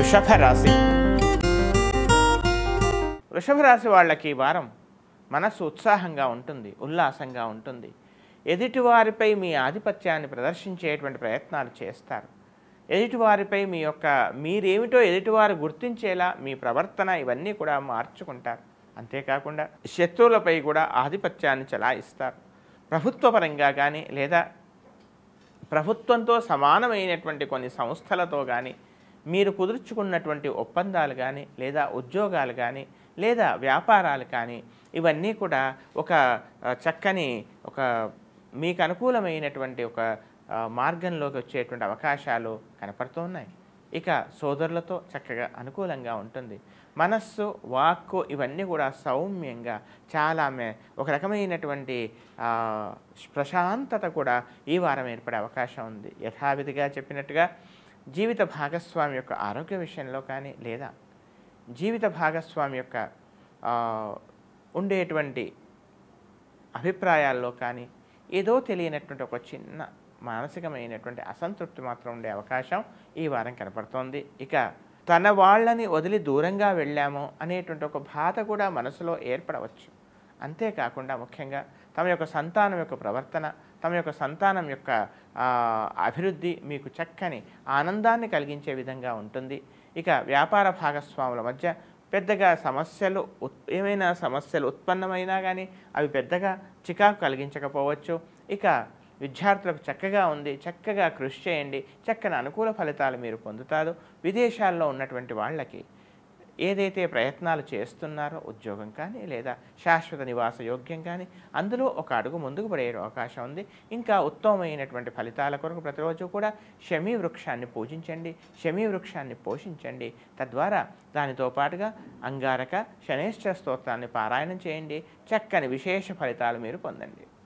వృషభ రాశి వృషభ రాశి వాళ్ళకి ఈ వారం మనసు ఉత్సాహంగా ఉంటుంది ఉల్లాసంగా ఉంటుంది ఎదుటివారిపై మీ ఆధిపత్యాన్ని ప్రదర్శించేటువంటి ప్రయత్నాలు చేస్తారు ఎదుటివారిపై మీ యొక్క మీరేమిటో ఎదుటివారు గుర్తించేలా మీ ప్రవర్తన ఇవన్నీ కూడా మార్చుకుంటారు అంతేకాకుండా శత్రువులపై కూడా ఆధిపత్యాన్ని చలాయిస్తారు ప్రభుత్వపరంగా కానీ లేదా ప్రభుత్వంతో సమానమైనటువంటి కొన్ని సంస్థలతో కానీ మీరు కుదుర్చుకున్నటువంటి ఒప్పందాలు కానీ లేదా ఉద్యోగాలు కానీ లేదా వ్యాపారాలు కానీ ఇవన్నీ కూడా ఒక చక్కని ఒక మీకు అనుకూలమైనటువంటి ఒక మార్గంలోకి వచ్చేటువంటి అవకాశాలు కనపడుతూ ఉన్నాయి ఇక సోదరులతో చక్కగా అనుకూలంగా ఉంటుంది మనస్సు వాక్కు ఇవన్నీ కూడా సౌమ్యంగా చాలా ఒక రకమైనటువంటి ప్రశాంతత కూడా ఈ వారం ఏర్పడే అవకాశం ఉంది యథావిధిగా చెప్పినట్టుగా జీవిత భాగస్వామి యొక్క ఆరోగ్య విషయంలో కానీ లేదా జీవిత భాగస్వామి యొక్క ఉండేటువంటి అభిప్రాయాల్లో కానీ ఏదో తెలియనటువంటి ఒక చిన్న మానసికమైనటువంటి అసంతృప్తి మాత్రం ఉండే అవకాశం ఈ వారం కనపడుతోంది ఇక తన వాళ్ళని వదిలి దూరంగా వెళ్ళాము అనేటువంటి ఒక బాధ కూడా మనసులో ఏర్పడవచ్చు అంతేకాకుండా ముఖ్యంగా తమ యొక్క సంతానం యొక్క ప్రవర్తన తమ యొక్క సంతానం యొక్క అభివృద్ధి మీకు చక్కని ఆనందాన్ని కలిగించే విధంగా ఉంటుంది ఇక వ్యాపార భాగస్వాముల మధ్య పెద్దగా సమస్యలు ఏమైనా సమస్యలు ఉత్పన్నమైనా కానీ అవి పెద్దగా చికాకు కలిగించకపోవచ్చు ఇక విద్యార్థులకు చక్కగా ఉంది చక్కగా కృషి చేయండి చక్కని అనుకూల ఫలితాలు మీరు పొందుతారు విదేశాల్లో ఉన్నటువంటి వాళ్ళకి ఏదైతే ప్రయత్నాలు చేస్తున్నారో ఉద్యోగం కానీ లేదా శాశ్వత నివాస యోగ్యం కానీ అందులో ఒక అడుగు ముందుకు పడే అవకాశం ఉంది ఇంకా ఉత్తమమైనటువంటి ఫలితాల కొరకు ప్రతిరోజు కూడా శమీ వృక్షాన్ని పూజించండి శమీ వృక్షాన్ని పోషించండి తద్వారా దానితో పాటుగా అంగారక శనేశ్వర స్తోత్రాన్ని పారాయణం చేయండి చక్కని విశేష ఫలితాలు మీరు పొందండి